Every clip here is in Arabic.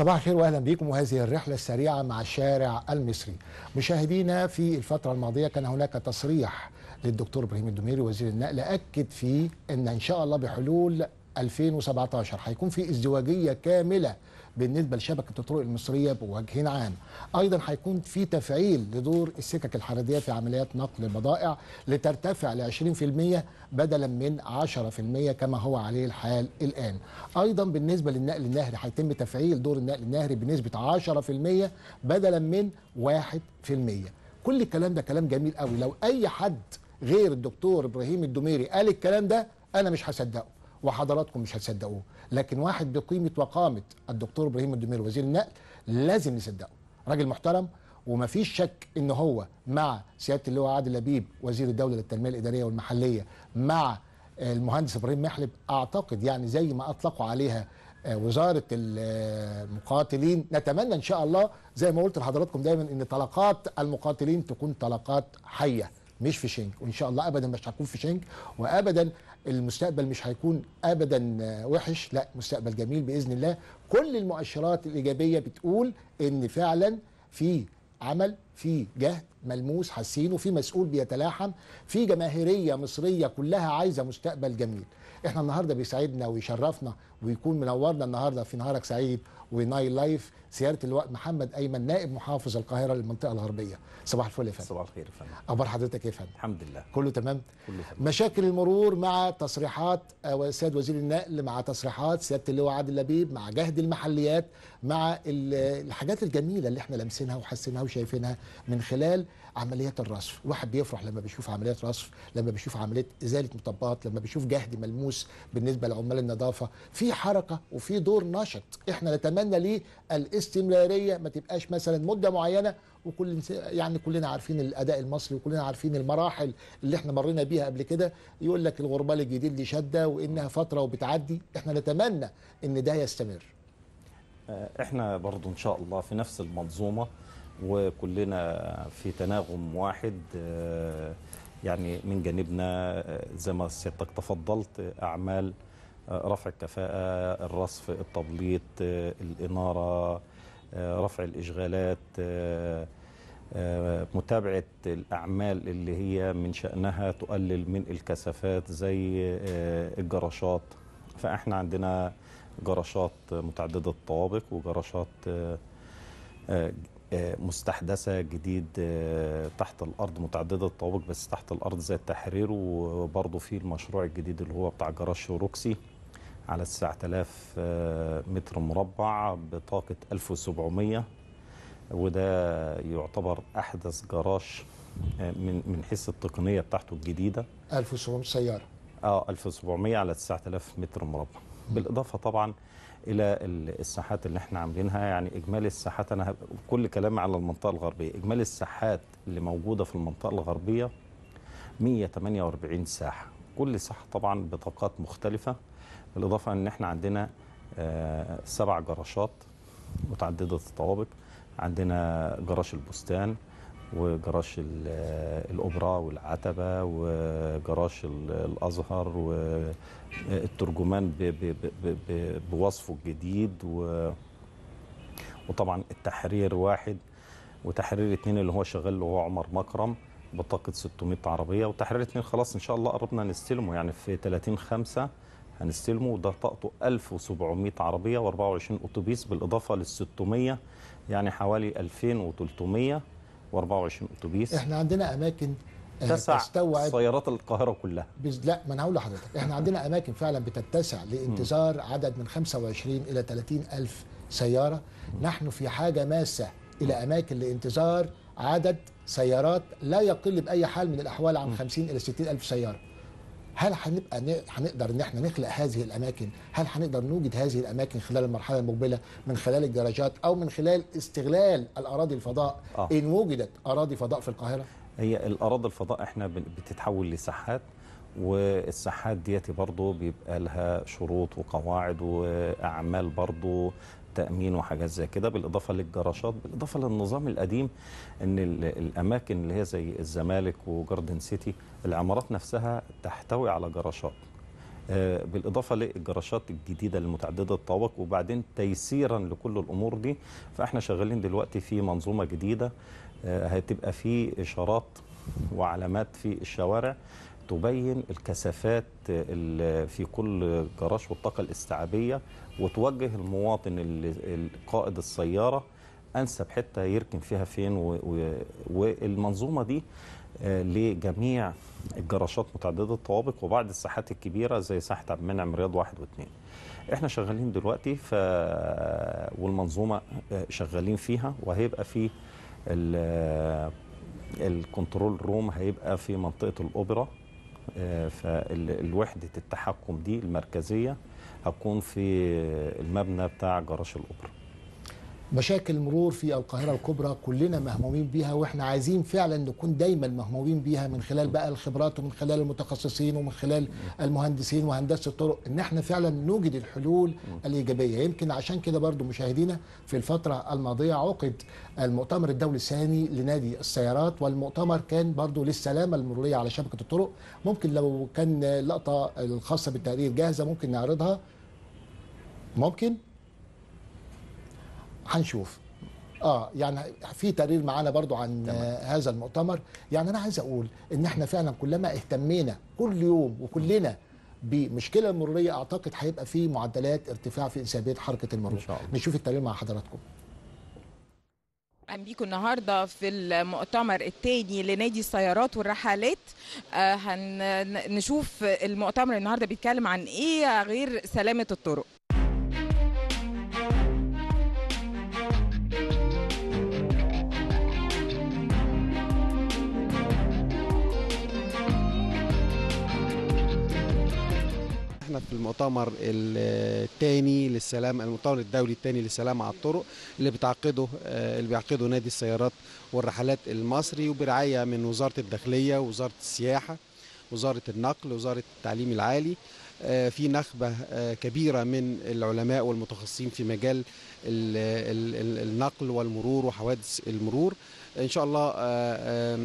صباح الخير واهلا بكم وهذه الرحله السريعه مع الشارع المصري. مشاهدينا في الفتره الماضيه كان هناك تصريح للدكتور ابراهيم الدميري وزير النقل اكد فيه ان ان شاء الله بحلول 2017 هيكون في ازدواجيه كامله بالنسبه لشبكه الطرق المصريه بوجه عام. ايضا هيكون في تفعيل لدور السكك الحديديه في عمليات نقل البضائع لترتفع ل 20% بدلا من 10% كما هو عليه الحال الان. ايضا بالنسبه للنقل النهري هيتم تفعيل دور النقل النهري بنسبه 10% بدلا من 1%. كل الكلام ده كلام جميل قوي لو اي حد غير الدكتور ابراهيم الدميري قال الكلام ده انا مش هصدقه وحضراتكم مش هتصدقوه لكن واحد بقيمه وقامه الدكتور ابراهيم الدمير وزير النقل لازم نصدقه راجل محترم ومفيش شك ان هو مع سياده اللواء عادل لبيب وزير الدوله للتنميه الاداريه والمحليه مع المهندس ابراهيم محلب اعتقد يعني زي ما اطلقوا عليها آه، وزاره المقاتلين نتمنى ان شاء الله زي ما قلت لحضراتكم دايما ان طلقات المقاتلين تكون طلقات حيه مش في شينك وان شاء الله ابدا مش هكون شينك وابدا المستقبل مش هيكون ابدا وحش لا مستقبل جميل باذن الله كل المؤشرات الايجابيه بتقول ان فعلا في عمل في جهد ملموس حاسينه في مسؤول بيتلاحم في جماهيريه مصريه كلها عايزه مستقبل جميل احنا النهارده بيسعدنا ويشرفنا ويكون منورنا النهارده في نهارك سعيد ونايل لايف سياده اللواء محمد ايمن نائب محافظ القاهره للمنطقه الغربيه صباح الفل يا فندم صباح الخير يا فندم اخبار حضرتك ايه يا فندم الحمد لله كله تمام كله تمام مشاكل المرور مع تصريحات آه، سياده وزير النقل مع تصريحات سياده اللواء عادل لبيب مع جهد المحليات مع الحاجات الجميله اللي احنا لامسينها وحاسينها وشايفينها من خلال عمليات الرصف واحد بيفرح لما بيشوف عمليات رصف لما بيشوف عمليات ازاله مطبات لما بيشوف جهد ملموس بالنسبه لعمال النظافه في حركه وفي دور نشط احنا نتمنى ليه الاستمراريه ما تبقاش مثلا مده معينه وكل يعني كلنا عارفين الاداء المصري وكلنا عارفين المراحل اللي احنا مرينا بيها قبل كده يقول لك الغربال الجديد دي شده وانها فتره وبتعدي احنا نتمنى ان ده يستمر آه، احنا برضو ان شاء الله في نفس المنظومه وكلنا في تناغم واحد آه، يعني من جانبنا آه، زي ما سيادتك تفضلت اعمال رفع الكفاءه الرصف التبليط الاناره آه، رفع الإشغالات آه، آه، متابعة الأعمال اللي هي من شأنها تقلل من الكثافات زي الجراشات فإحنا عندنا جراشات متعددة الطوابق وجراشات مستحدثة جديد تحت الأرض متعددة الطوابق بس تحت الأرض زي التحرير وبرضه في المشروع الجديد اللي هو بتاع جراش روكسي على 9000 آه، متر مربع بطاقة 1700 وده يعتبر أحدث جراج آه، من من حيث التقنية بتاعته الجديدة 1700 سيارة اه 1700 على 9000 متر مربع بالإضافة طبعا إلى الساحات اللي احنا عاملينها يعني إجمالي الساحات أنا كل كلامي على المنطقة الغربية إجمالي الساحات اللي موجودة في المنطقة الغربية 148 ساحة كل ساحة طبعا بطاقات مختلفة بالاضافه ان احنا عندنا آه، سبع جراشات متعدده الطوابق عندنا جراش البستان وجراش آه، الأوبرا والعتبة وجراش الأزهر والترجمان آه، بوصفه الجديد وطبعا التحرير واحد وتحرير اثنين اللي هو شغال اللي هو عمر مكرم بطاقة 600 عربية وتحرير اثنين خلاص إن شاء الله قربنا نستلمه يعني في 30 5 هنستلمه وده طاقته 1700 عربيه و24 اتوبيس بالاضافه لل 600 يعني حوالي 2300 و24 اتوبيس احنا عندنا اماكن آه، تسع تستوعب سيارات القاهره كلها بز... لا ما انا هقول لحضرتك احنا عندنا اماكن فعلا بتتسع لانتظار عدد من 25 الى 30 الف سياره نحن في حاجه ماسه الى اماكن لانتظار عدد سيارات لا يقل باي حال من الاحوال عن 50 الى 60 الف سياره هل هنبقى هنقدر ان احنا نخلق هذه الاماكن؟ هل هنقدر نوجد هذه الاماكن خلال المرحله المقبله من خلال الجراجات او من خلال استغلال الاراضي الفضاء آه. ان وجدت اراضي فضاء في القاهره؟ هي الاراضي الفضاء احنا بتتحول لساحات والساحات ديت برضه بيبقى لها شروط وقواعد واعمال برضه التامين وحاجات زي كده بالاضافه للجراشات بالاضافه للنظام القديم ان الاماكن اللي هي زي الزمالك وجاردن سيتي العمارات نفسها تحتوي على جراشات آه، بالاضافه للجراشات الجديده المتعدده الطوابق وبعدين تيسيرا لكل الامور دي فاحنا شغالين دلوقتي في منظومه جديده آه، هتبقى في اشارات وعلامات في الشوارع تبين الكثافات في كل جراج والطاقة الاستيعابية وتوجه المواطن قائد السيارة أنسب حتة يركن فيها فين والمنظومة دي آه، لجميع الجراشات متعدده الطوابق وبعض الساحات الكبيره زي ساحه عبد المنعم رياض واحد واثنين. احنا شغالين دلوقتي ف والمنظومه آه، شغالين فيها وهيبقى في ال... آه، الكنترول روم هيبقى في منطقه الاوبرا آه، فالوحدة التحكم دي المركزية هتكون في المبنى بتاع جراش الأوبرا مشاكل المرور في القاهرة الكبرى كلنا مهمومين بيها وإحنا عايزين فعلا نكون دايما مهمومين بيها من خلال بقى الخبرات ومن خلال المتخصصين ومن خلال المهندسين وهندسة الطرق إن إحنا فعلا نوجد الحلول الإيجابية يمكن عشان كده برضو مشاهدينا في الفترة الماضية عقد المؤتمر الدولي الثاني لنادي السيارات والمؤتمر كان برضو للسلامة المرورية على شبكة الطرق ممكن لو كان اللقطة الخاصة بالتقرير جاهزة ممكن نعرضها ممكن هنشوف اه يعني في تقرير معانا برضو عن تمام. هذا المؤتمر يعني انا عايز اقول ان احنا فعلا كلما اهتمينا كل يوم وكلنا بمشكله المرورية اعتقد هيبقى في معدلات ارتفاع في انسيابيه حركه المرور إن شاء الله. نشوف التقرير مع حضراتكم اهلا بيكم النهارده في المؤتمر الثاني لنادي السيارات والرحلات هنشوف آه، المؤتمر النهارده بيتكلم عن ايه غير سلامه الطرق احنا في المؤتمر الثاني للسلام المؤتمر الدولي الثاني للسلام على الطرق اللي بتعقده آه، اللي بيعقده نادي السيارات والرحلات المصري وبرعايه من وزاره الداخليه ووزاره السياحه وزاره النقل وزاره التعليم العالي آه، في نخبة آه، كبيرة من العلماء والمتخصصين في مجال النقل والمرور وحوادث المرور ان شاء الله آه،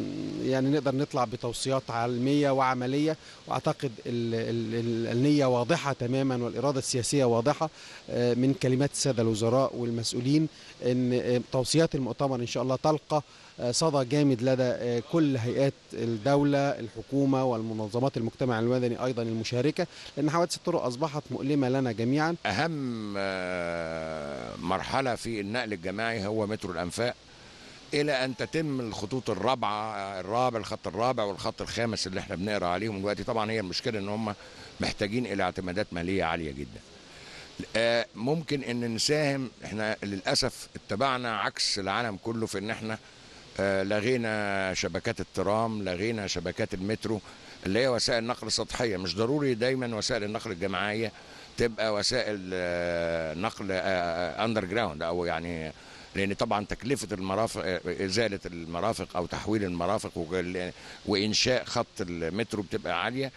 يعني نقدر نطلع بتوصيات علميه وعمليه واعتقد ال ال النيه واضحه تماما والاراده السياسيه واضحه آه، من كلمات الساده الوزراء والمسؤولين ان آه، توصيات المؤتمر ان شاء الله تلقى صدى جامد لدى كل هيئات الدولة الحكومة والمنظمات المجتمع المدني أيضا المشاركة لأن حوادث الطرق أصبحت مؤلمة لنا جميعا أهم مرحلة في النقل الجماعي هو مترو الأنفاق الى ان تتم الخطوط الرابعه الرابع الخط الرابع والخط الخامس اللي احنا بنقرا عليهم دلوقتي طبعا هي المشكله ان هم محتاجين الى اعتمادات ماليه عاليه جدا آه، ممكن ان نساهم احنا للاسف اتبعنا عكس العالم كله في ان احنا آه، لغينا شبكات الترام لغينا شبكات المترو اللي هي وسائل نقل سطحيه مش ضروري دايما وسائل النقل الجماعيه تبقى وسائل آه، نقل اندر جراوند او يعني لان طبعا تكلفه المرافق ازاله المرافق او تحويل المرافق وانشاء خط المترو بتبقى عاليه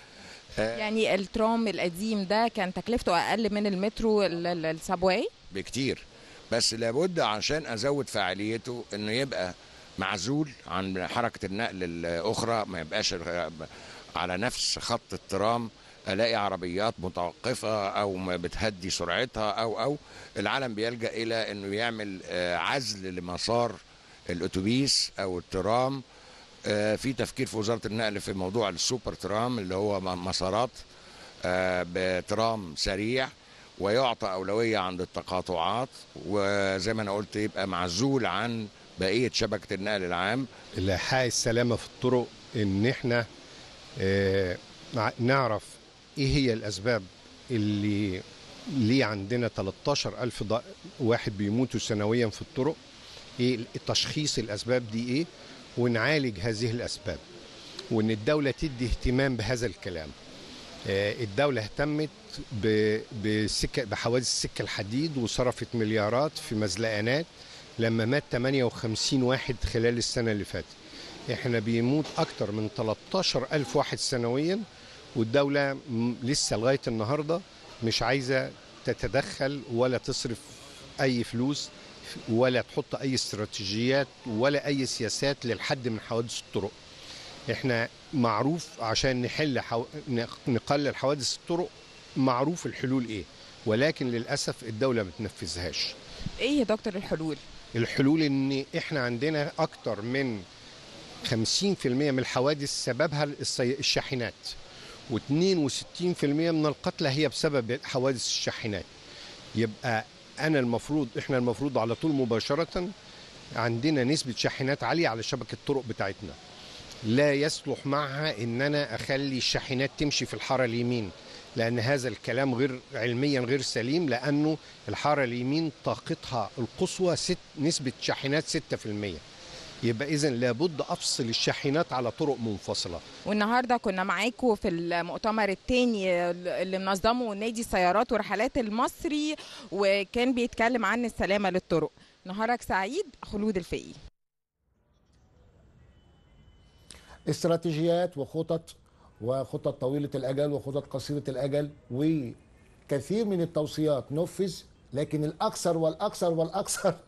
آه، يعني الترام القديم ده كان تكلفته اقل من المترو السابواي بكتير بس لابد عشان ازود فعاليته انه يبقى معزول عن حركه النقل الاخرى ما يبقاش على نفس خط الترام الاقي عربيات متوقفه او ما بتهدي سرعتها او او العالم بيلجا الى انه يعمل آه، عزل لمسار الاتوبيس او الترام آه، في تفكير في وزاره النقل في موضوع السوبر ترام اللي هو مسارات آه، بترام سريع ويعطى اولويه عند التقاطعات وزي ما انا قلت يبقى معزول عن بقيه شبكه النقل العام الحاء السلامه في الطرق ان احنا نعرف ايه هي الاسباب اللي ليه عندنا 13 ألف واحد بيموتوا سنويا في الطرق ايه تشخيص الاسباب دي ايه ونعالج هذه الاسباب وان الدوله تدي اهتمام بهذا الكلام آه، الدولة اهتمت بسكة بحوادث السكة الحديد وصرفت مليارات في مزلقانات لما مات 58 واحد خلال السنة اللي فاتت احنا بيموت أكتر من 13 ألف واحد سنويا والدولة لسه لغاية النهاردة مش عايزة تتدخل ولا تصرف أي فلوس ولا تحط أي استراتيجيات ولا أي سياسات للحد من حوادث الطرق احنا معروف عشان نحل حو... نقلل حوادث الطرق معروف الحلول ايه ولكن للاسف الدوله ما تنفذهاش ايه يا دكتور الحلول الحلول ان احنا عندنا اكتر من 50% من الحوادث سببها الشاحنات و62% من القتلى هي بسبب حوادث الشاحنات يبقى انا المفروض احنا المفروض على طول مباشره عندنا نسبه شاحنات عاليه على شبكه الطرق بتاعتنا لا يصلح معها ان انا اخلي الشاحنات تمشي في الحاره اليمين لان هذا الكلام غير علميا غير سليم لانه الحاره اليمين طاقتها القصوى ست نسبه شاحنات 6% يبقى اذا لابد افصل الشاحنات على طرق منفصله والنهارده كنا معاكم في المؤتمر الثاني اللي منظمه نادي السيارات ورحلات المصري وكان بيتكلم عن السلامه للطرق نهارك سعيد خلود الفقي استراتيجيات وخطط وخطط طويله الاجل وخطط قصيره الاجل وكثير من التوصيات نفذ لكن الاكثر والاكثر والاكثر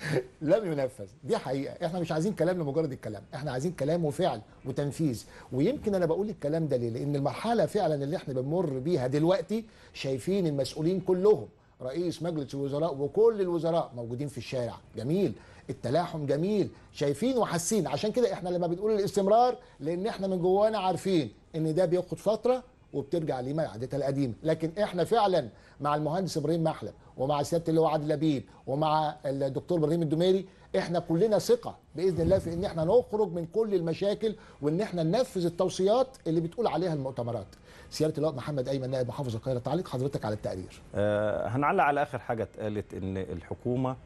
لم ينفذ دي حقيقه احنا مش عايزين كلام لمجرد الكلام احنا عايزين كلام وفعل وتنفيذ ويمكن انا بقول الكلام ده ليه لان المرحله فعلا اللي احنا بنمر بيها دلوقتي شايفين المسؤولين كلهم رئيس مجلس الوزراء وكل الوزراء موجودين في الشارع جميل التلاحم جميل شايفين وحاسين عشان كده احنا لما بنقول الاستمرار لان احنا من جوانا عارفين ان ده بياخد فتره وبترجع ليه القديمه لكن احنا فعلا مع المهندس ابراهيم محلب ومع سياده اللي هو عادل لبيب ومع الدكتور ابراهيم الدميري احنا كلنا ثقه باذن الله في ان احنا نخرج من كل المشاكل وان احنا ننفذ التوصيات اللي بتقول عليها المؤتمرات سياده اللواء محمد ايمن نائب محافظ القاهره تعليق حضرتك على التقرير أه هنعلق على اخر حاجه اتقالت ان الحكومه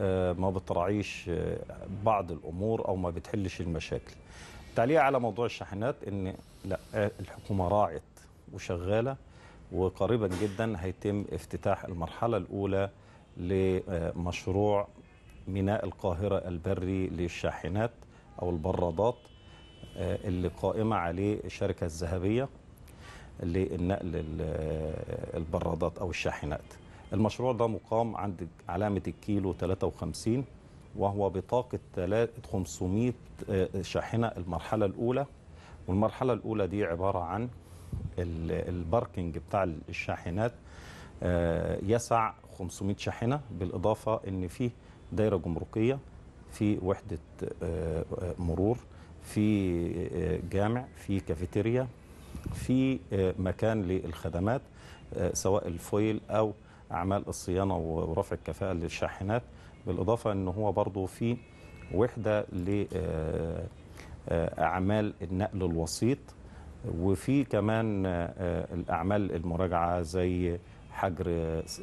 آه، ما بتراعيش آه، بعض الامور او ما بتحلش المشاكل تعليق على موضوع الشاحنات ان لا آه، الحكومه راعت وشغالة وقريبا جدا هيتم افتتاح المرحلة الأولى لمشروع ميناء القاهرة البري للشاحنات أو البرادات آه، اللي قائمة عليه الشركة الذهبية للنقل آه، البرادات أو الشاحنات المشروع ده مقام عند علامة الكيلو 53 وهو بطاقة 500 آه، شاحنة المرحلة الأولى والمرحلة الأولى دي عبارة عن الباركنج بتاع الشاحنات آه، يسع 500 شاحنه بالاضافه ان فيه دايره جمركيه في وحده آه، مرور في آه، جامع في كافيتيريا في مكان للخدمات سواء الفويل او اعمال الصيانه ورفع الكفاءه للشاحنات بالاضافه ان هو برضو في وحده لاعمال النقل الوسيط وفي كمان آه، آه، الأعمال المراجعة زي حجر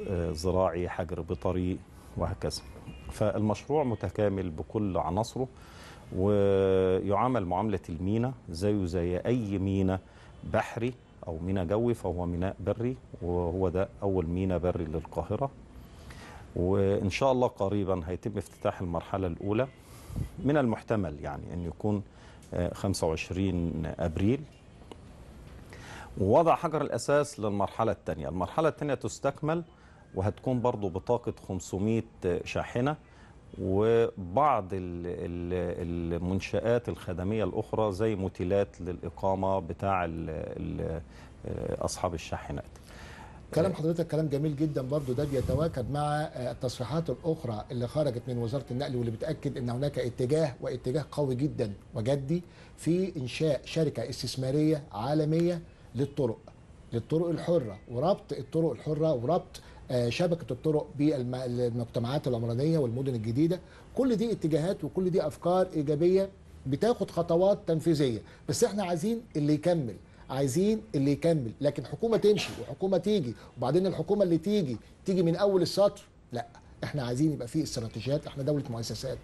آه، زراعي حجر بطري وهكذا فالمشروع متكامل بكل عناصره ويعامل معاملة المينا زيه زي أي مينا بحري أو مينا جوي فهو ميناء بري وهو ده أول مينا بري للقاهرة وإن شاء الله قريبا هيتم افتتاح المرحلة الأولى من المحتمل يعني أن يكون 25 أبريل ووضع حجر الأساس للمرحلة الثانية المرحلة الثانية تستكمل وهتكون برضو بطاقة 500 شاحنة وبعض المنشآت الخدمية الأخرى زي موتيلات للإقامة بتاع أصحاب الشاحنات كلام حضرتك كلام جميل جدا برضو ده بيتواكب مع التصريحات الاخرى اللي خرجت من وزاره النقل واللي بتاكد ان هناك اتجاه واتجاه قوي جدا وجدي في انشاء شركه استثماريه عالميه للطرق للطرق الحره وربط الطرق الحره وربط آه، شبكه الطرق بالمجتمعات العمرانيه والمدن الجديده كل دي اتجاهات وكل دي افكار ايجابيه بتاخد خطوات تنفيذيه بس احنا عايزين اللي يكمل عايزين اللي يكمل لكن حكومه تمشي وحكومه تيجي وبعدين الحكومه اللي تيجي تيجي من اول السطر لا احنا عايزين يبقى في استراتيجيات احنا دوله مؤسسات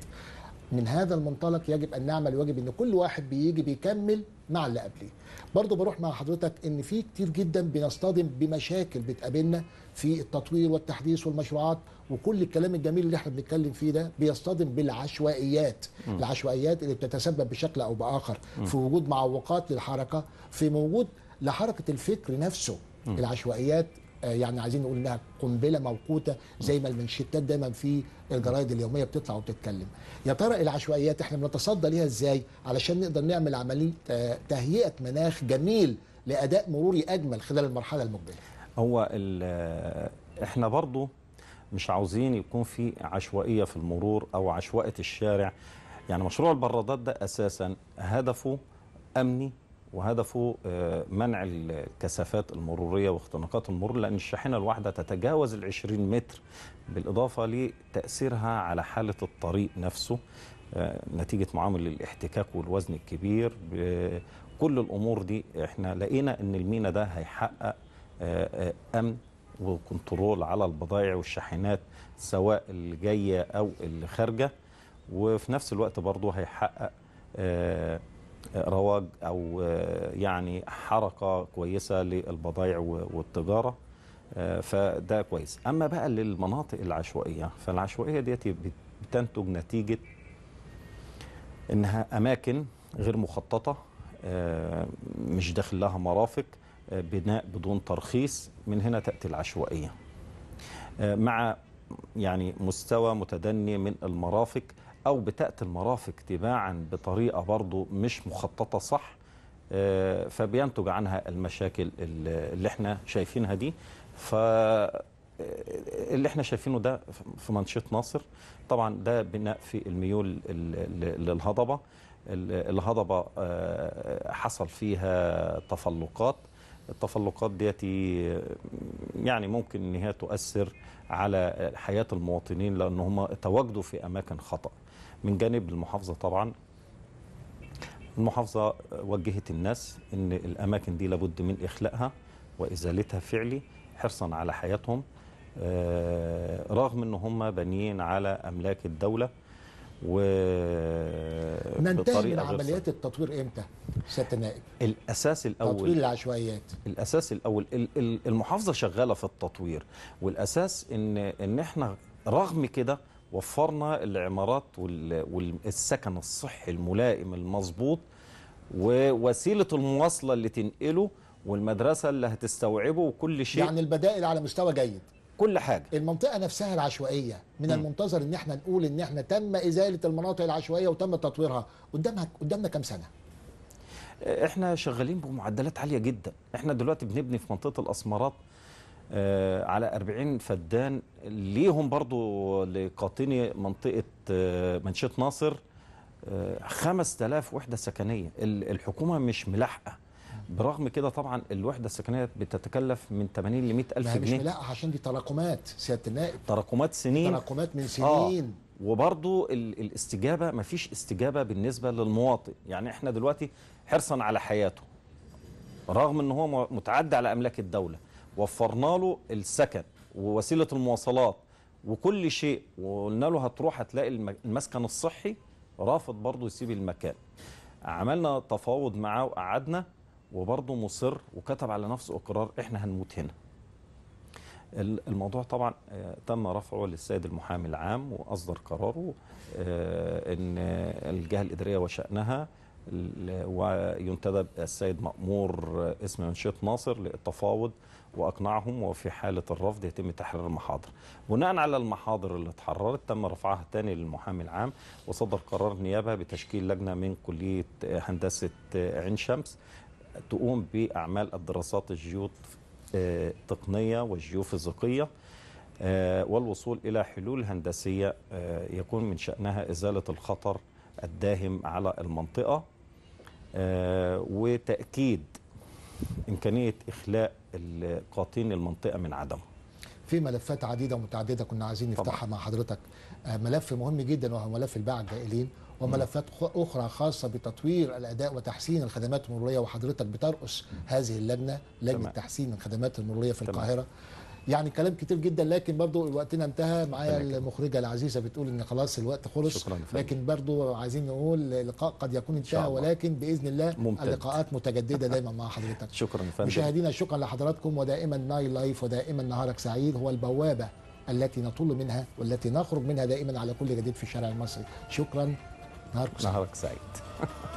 من هذا المنطلق يجب ان نعمل ويجب ان كل واحد بيجي بيكمل مع اللي قبليه برضو بروح مع حضرتك ان في كتير جدا بنصطدم بمشاكل بتقابلنا في التطوير والتحديث والمشروعات وكل الكلام الجميل اللي احنا بنتكلم فيه ده بيصطدم بالعشوائيات م. العشوائيات اللي بتتسبب بشكل او باخر م. في وجود معوقات للحركه في وجود لحركه الفكر نفسه م. العشوائيات آه، يعني عايزين نقول انها قنبله موقوته زي ما المنشتات دايما في الجرايد اليوميه بتطلع وبتتكلم يا ترى العشوائيات احنا بنتصدى ليها ازاي علشان نقدر نعمل عمليه آه، تهيئه مناخ جميل لاداء مروري اجمل خلال المرحله المقبله هو آه، احنا برضو مش عاوزين يكون في عشوائيه في المرور او عشوائيه الشارع يعني مشروع البرادات ده اساسا هدفه امني وهدفه آه، منع الكثافات المرورية واختناقات المرور لأن الشاحنة الواحدة تتجاوز العشرين متر بالإضافة لتأثيرها على حالة الطريق نفسه آه، نتيجة معامل الاحتكاك والوزن الكبير كل الأمور دي احنا لقينا أن المينا ده هيحقق آه، أمن وكنترول على البضائع والشاحنات سواء اللي جاية أو اللي خارجة وفي نفس الوقت برضه هيحقق رواج او آه، يعني حركه كويسه للبضائع والتجاره آه، فده كويس اما بقى للمناطق العشوائيه فالعشوائيه ديت بتنتج نتيجه انها اماكن غير مخططه آه، مش داخل لها مرافق بناء بدون ترخيص من هنا تاتي العشوائيه مع يعني مستوى متدني من المرافق أو بتأتي المرافق تباعا بطريقة برضو مش مخططة صح آه، فبينتج عنها المشاكل اللي احنا شايفينها دي ف اللي احنا شايفينه ده في منشط ناصر طبعا ده بناء في الميول للهضبه الهضبه آه، حصل فيها تفلقات التفلقات ديت يعني ممكن ان هي تؤثر على حياه المواطنين لان هم تواجدوا في اماكن خطا من جانب المحافظه طبعا المحافظه وجهت الناس ان الاماكن دي لابد من اخلاقها وازالتها فعلي حرصا على حياتهم آه، رغم ان هم بانيين على املاك الدوله و ننتهي من عمليات التطوير امتى سياده النائب الاساس الاول تطوير العشوائيات الاساس الاول المحافظه شغاله في التطوير والاساس ان ان احنا رغم كده وفرنا العمارات والسكن الصحي الملائم المظبوط ووسيله المواصله اللي تنقله والمدرسه اللي هتستوعبه وكل شيء يعني البدائل على مستوى جيد كل حاجه المنطقه نفسها العشوائيه من م. المنتظر ان احنا نقول ان احنا تم ازاله المناطق العشوائيه وتم تطويرها قدامها قدامنا كام سنه آه، احنا شغالين بمعدلات عاليه جدا احنا دلوقتي بنبني في منطقه الاسمرات آه، على 40 فدان ليهم برضو لقاطني منطقه منشيت آه، منشيه ناصر 5000 وحده سكنيه الحكومه مش ملاحقه برغم كده طبعا الوحده السكنيه بتتكلف من 80 ل 100 الف جنيه مش لا عشان دي تراكمات سياده النائب تراكمات سنين تراكمات من آه. سنين آه. وبرضو الاستجابة ما فيش استجابة بالنسبة للمواطن يعني احنا دلوقتي حرصا على حياته رغم ان هو متعدى على املاك الدولة وفرنا له السكن ووسيلة المواصلات وكل شيء وقلنا له هتروح هتلاقي المسكن الصحي رافض برضو يسيب المكان عملنا تفاوض معاه وقعدنا وبرضه مصر وكتب على نفسه اقرار احنا هنموت هنا الموضوع طبعا آه، تم رفعه للسيد المحامي العام واصدر قراره آه، ان الجهه الاداريه وشانها وينتدب السيد مأمور آه، اسم منشيط ناصر للتفاوض واقنعهم وفي حاله الرفض يتم تحرير المحاضر. بناء على المحاضر اللي اتحررت تم رفعها تاني للمحامي العام وصدر قرار نيابه بتشكيل لجنه من كليه هندسه عين شمس تقوم باعمال الدراسات الجيوت التقنيه آه، والجيوفيزيقيه آه، والوصول الى حلول هندسيه آه، يكون من شانها ازاله الخطر الداهم على المنطقه وتاكيد امكانيه اخلاء قاطين المنطقه من عدمه في ملفات عديده ومتعدده كنا عايزين نفتحها مع حضرتك ملف مهم جدا وهو ملف الباعة الجائلين وملفات أخرى خاصة بتطوير الأداء وتحسين الخدمات المرورية وحضرتك بترأس هذه اللجنة لجنة تمام. تحسين الخدمات المرورية في القاهرة يعني كلام كتير جدا لكن برضو وقتنا انتهى معايا المخرجة العزيزة بتقول ان خلاص الوقت خلص شكرا لكن برضو عايزين نقول لقاء قد يكون انتهى ولكن بإذن الله ممتد. اللقاءات متجددة دايما مع حضرتك شكرا فندم مشاهدينا شكرا لحضراتكم ودائما ناي لايف ودائما نهارك سعيد هو البوابة التي نطل منها والتي نخرج منها دائما على كل جديد في الشارع المصري شكرا نهارك سعيد نهارك سعيد